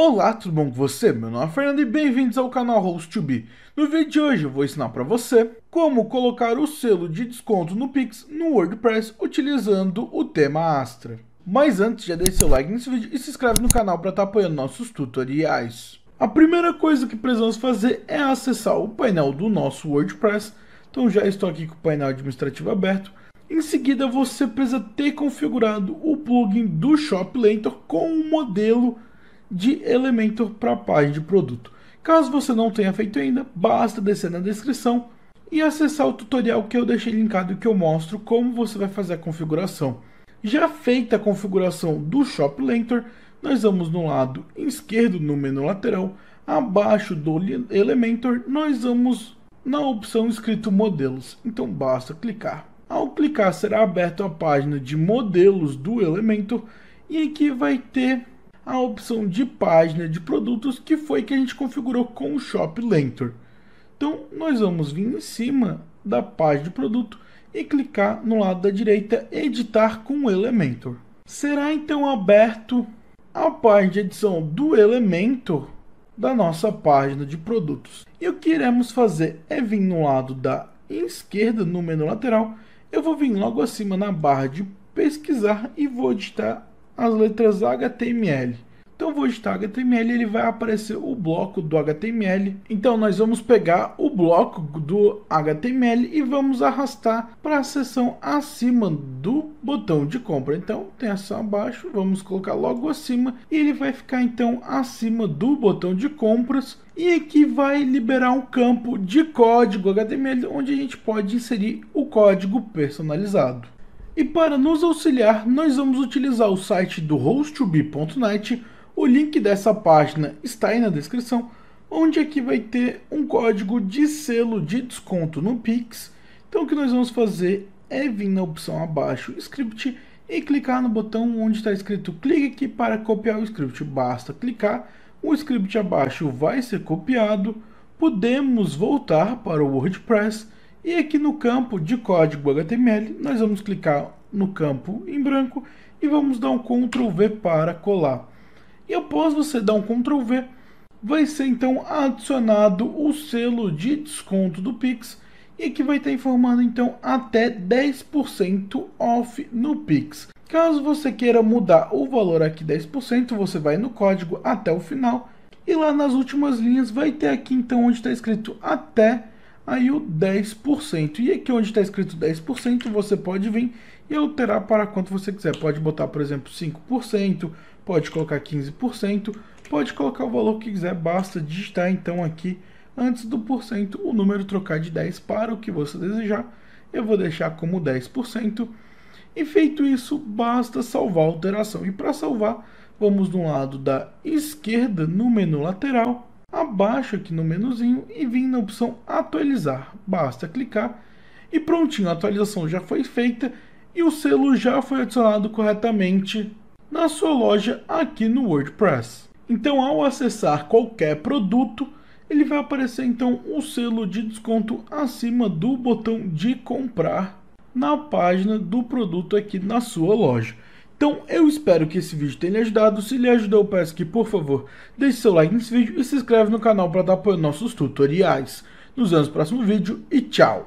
Olá, tudo bom com você? Meu nome é Fernando e bem-vindos ao canal Host 2 b No vídeo de hoje eu vou ensinar para você como colocar o selo de desconto no Pix no WordPress utilizando o tema Astra. Mas antes, já deixe seu like nesse vídeo e se inscreve no canal para estar tá apoiando nossos tutoriais. A primeira coisa que precisamos fazer é acessar o painel do nosso WordPress. Então já estou aqui com o painel administrativo aberto. Em seguida, você precisa ter configurado o plugin do Shoplator com o modelo de Elementor para a página de produto. Caso você não tenha feito ainda, basta descer na descrição e acessar o tutorial que eu deixei linkado que eu mostro como você vai fazer a configuração. Já feita a configuração do Shop Elementor, nós vamos no lado esquerdo no menu lateral, abaixo do Elementor, nós vamos na opção escrito modelos, então basta clicar. Ao clicar será aberta a página de modelos do Elementor e aqui vai ter a opção de página de produtos que foi que a gente configurou com o Shop Lentor. Então, nós vamos vir em cima da página de produto e clicar no lado da direita editar com o Elementor. Será então aberto a página de edição do Elementor da nossa página de produtos. E o que iremos fazer é vir no lado da esquerda, no menu lateral, eu vou vir logo acima na barra de pesquisar e vou editar as letras HTML. Então vou editar HTML, ele vai aparecer o bloco do HTML. Então nós vamos pegar o bloco do HTML e vamos arrastar para a seção acima do botão de compra. Então tem ação abaixo, vamos colocar logo acima e ele vai ficar então acima do botão de compras. E aqui vai liberar um campo de código HTML onde a gente pode inserir o código personalizado. E para nos auxiliar, nós vamos utilizar o site do host o link dessa página está aí na descrição, onde aqui é vai ter um código de selo de desconto no Pix. Então o que nós vamos fazer é vir na opção abaixo, script, e clicar no botão onde está escrito clique aqui para copiar o script. Basta clicar, o script abaixo vai ser copiado, podemos voltar para o WordPress, e aqui no campo de código HTML, nós vamos clicar no campo em branco e vamos dar um Ctrl V para colar. E após você dar um Ctrl V, vai ser então adicionado o selo de desconto do Pix e que vai estar informando então até 10% off no Pix. Caso você queira mudar o valor aqui 10%, você vai no código até o final e lá nas últimas linhas vai ter aqui então onde está escrito até aí o 10%. E aqui onde está escrito 10%, você pode vir e alterar para quanto você quiser. Pode botar, por exemplo, 5%, pode colocar 15%, pode colocar o valor que quiser, basta digitar então aqui antes do porcento o número trocar de 10 para o que você desejar. Eu vou deixar como 10%. E feito isso, basta salvar a alteração. E para salvar, vamos do lado da esquerda, no menu lateral, abaixo aqui no menuzinho e vim na opção atualizar. Basta clicar e prontinho, a atualização já foi feita e o selo já foi adicionado corretamente na sua loja aqui no WordPress. Então ao acessar qualquer produto, ele vai aparecer então o um selo de desconto acima do botão de comprar na página do produto aqui na sua loja. Então eu espero que esse vídeo tenha lhe ajudado, se lhe ajudou eu peço que por favor deixe seu like nesse vídeo e se inscreve no canal para apoio aos nossos tutoriais. Nos vemos no próximo vídeo e tchau!